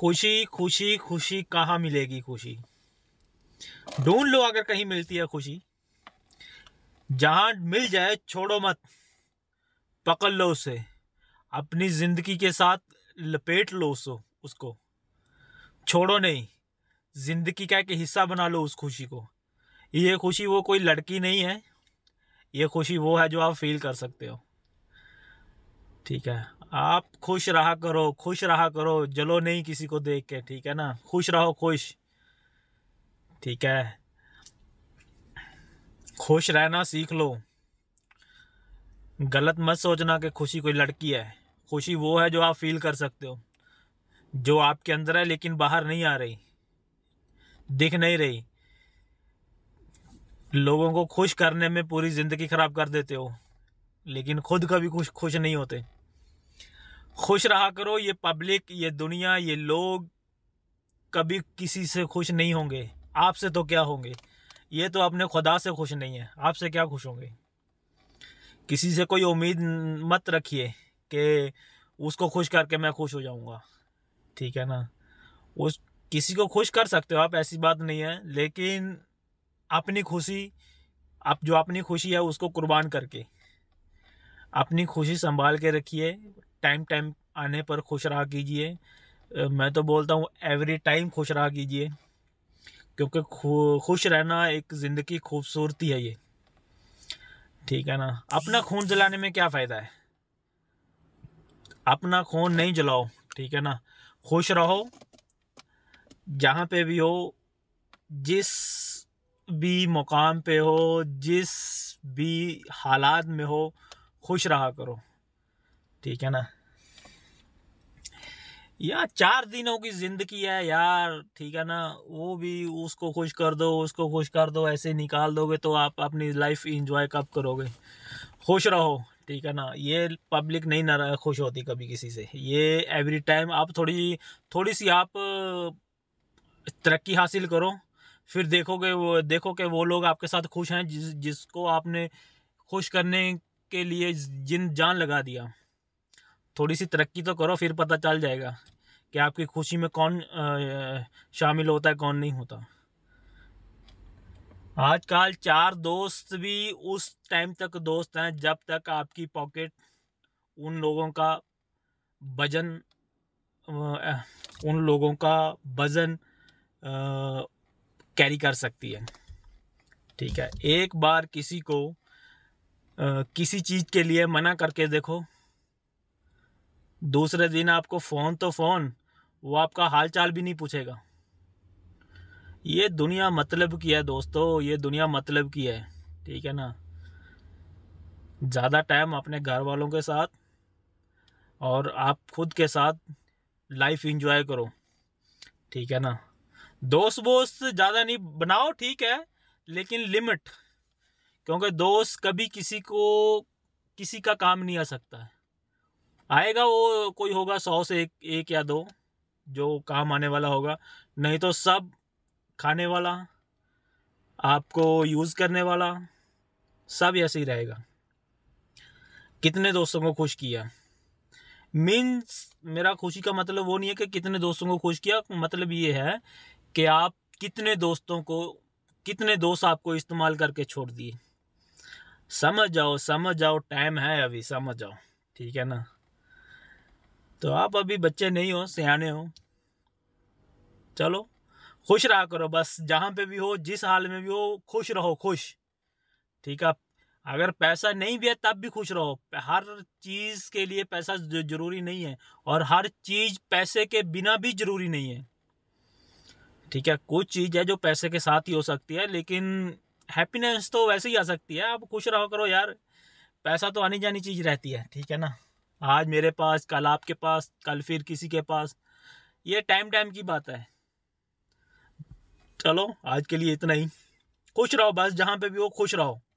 खुशी खुशी खुशी कहाँ मिलेगी खुशी ढूंढ लो अगर कहीं मिलती है खुशी जहाँ मिल जाए छोड़ो मत पकड़ लो उसे अपनी ज़िंदगी के साथ लपेट लो उसको उसको छोड़ो नहीं ज़िंदगी का एक हिस्सा बना लो उस खुशी को ये खुशी वो कोई लड़की नहीं है ये खुशी वो है जो आप फील कर सकते हो ठीक है आप खुश रहा करो खुश रहा करो जलो नहीं किसी को देख के ठीक है ना खुश रहो खुश ठीक है खुश रहना सीख लो गलत मत सोचना कि खुशी कोई लड़की है खुशी वो है जो आप फील कर सकते हो जो आपके अंदर है लेकिन बाहर नहीं आ रही दिख नहीं रही लोगों को खुश करने में पूरी ज़िंदगी ख़राब कर देते हो लेकिन खुद कभी खुश खुश नहीं होते खुश रहा करो ये पब्लिक ये दुनिया ये लोग कभी किसी से खुश नहीं होंगे आपसे तो क्या होंगे ये तो अपने खुदा से खुश नहीं है आपसे क्या खुश होंगे किसी से कोई उम्मीद मत रखिए कि उसको खुश करके मैं खुश हो जाऊंगा ठीक है ना उस किसी को खुश कर सकते हो आप ऐसी बात नहीं है लेकिन अपनी खुशी आप जो अपनी खुशी है उसको कुर्बान करके अपनी खुशी संभाल के रखिए टाइम टाइम आने पर खुश रहा कीजिए मैं तो बोलता हूँ एवरी टाइम खुश रहा कीजिए क्योंकि खुश रहना एक ज़िंदगी खूबसूरती है ये ठीक है ना अपना खून जलाने में क्या फ़ायदा है अपना खून नहीं जलाओ ठीक है ना खुश रहो जहाँ पे भी हो जिस भी मुकाम पे हो जिस भी हालात में हो खुश रहा करो ठीक है ना यार चार दिनों की जिंदगी है यार ठीक है ना वो भी उसको खुश कर दो उसको खुश कर दो ऐसे निकाल दोगे तो आप अपनी लाइफ इंजॉय कब करोगे खुश रहो ठीक है ना ये पब्लिक नहीं ना खुश होती कभी किसी से ये एवरी टाइम आप थोड़ी थोड़ी सी आप तरक्की हासिल करो फिर देखोगे वो देखो कि वो लोग आपके साथ खुश हैं जिस जिसको आपने खुश करने के लिए जिन जान लगा दिया थोड़ी सी तरक्की तो करो फिर पता चल जाएगा कि आपकी खुशी में कौन शामिल होता है कौन नहीं होता आजकल चार दोस्त भी उस टाइम तक दोस्त हैं जब तक आपकी पॉकेट उन लोगों का वजन उन लोगों का वजन कैरी कर सकती है ठीक है एक बार किसी को किसी चीज़ के लिए मना करके देखो दूसरे दिन आपको फ़ोन तो फ़ोन वो आपका हालचाल भी नहीं पूछेगा ये दुनिया मतलब की है दोस्तों ये दुनिया मतलब की है ठीक है ना ज़्यादा टाइम अपने घर वालों के साथ और आप खुद के साथ लाइफ इंजॉय करो ठीक है ना दोस्त वोस्त ज़्यादा नहीं बनाओ ठीक है लेकिन लिमिट क्योंकि दोस्त कभी किसी को किसी का काम नहीं आ सकता है आएगा वो कोई होगा सौ से एक एक या दो जो काम आने वाला होगा नहीं तो सब खाने वाला आपको यूज़ करने वाला सब ऐसे ही रहेगा कितने दोस्तों को खुश किया मीन्स मेरा खुशी का मतलब वो नहीं है कि कितने दोस्तों को खुश किया मतलब ये है कि आप कितने दोस्तों को कितने दोस्त आपको इस्तेमाल करके छोड़ दिए समझ जाओ समझ जाओ टाइम है अभी समझ जाओ ठीक है ना तो आप अभी बच्चे नहीं हो सियाने हो चलो खुश रहा करो बस जहाँ पे भी हो जिस हाल में भी हो खुश रहो खुश ठीक है अगर पैसा नहीं भी है तब भी खुश रहो हर चीज़ के लिए पैसा ज़रूरी नहीं है और हर चीज़ पैसे के बिना भी ज़रूरी नहीं है ठीक है कुछ चीज़ है जो पैसे के साथ ही हो सकती है लेकिन हैप्पीनेस तो वैसे ही आ सकती है आप खुश रहो करो यार पैसा तो आनी जानी चीज़ रहती है ठीक है ना आज मेरे पास कल आपके पास कल फिर किसी के पास ये टाइम टाइम की बात है चलो आज के लिए इतना ही खुश रहो बस जहाँ पे भी हो खुश रहो